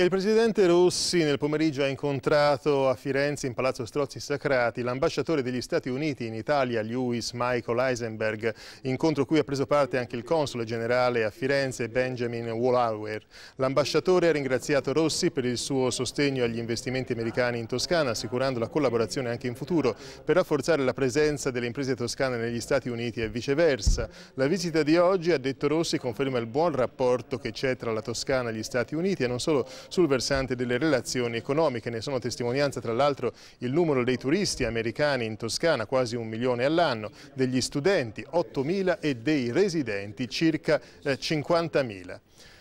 Il presidente Rossi nel pomeriggio ha incontrato a Firenze in Palazzo Strozzi Sacrati l'ambasciatore degli Stati Uniti in Italia, Lewis Michael Eisenberg, incontro cui ha preso parte anche il console generale a Firenze, Benjamin Wallauer. L'ambasciatore ha ringraziato Rossi per il suo sostegno agli investimenti americani in Toscana, assicurando la collaborazione anche in futuro per rafforzare la presenza delle imprese toscane negli Stati Uniti e viceversa. La visita di oggi, ha detto Rossi, conferma il buon rapporto che c'è tra la Toscana e gli Stati Uniti e non solo sul versante delle relazioni economiche. Ne sono testimonianza tra l'altro il numero dei turisti americani in Toscana, quasi un milione all'anno, degli studenti 8.000 e dei residenti circa 50.000. Eh,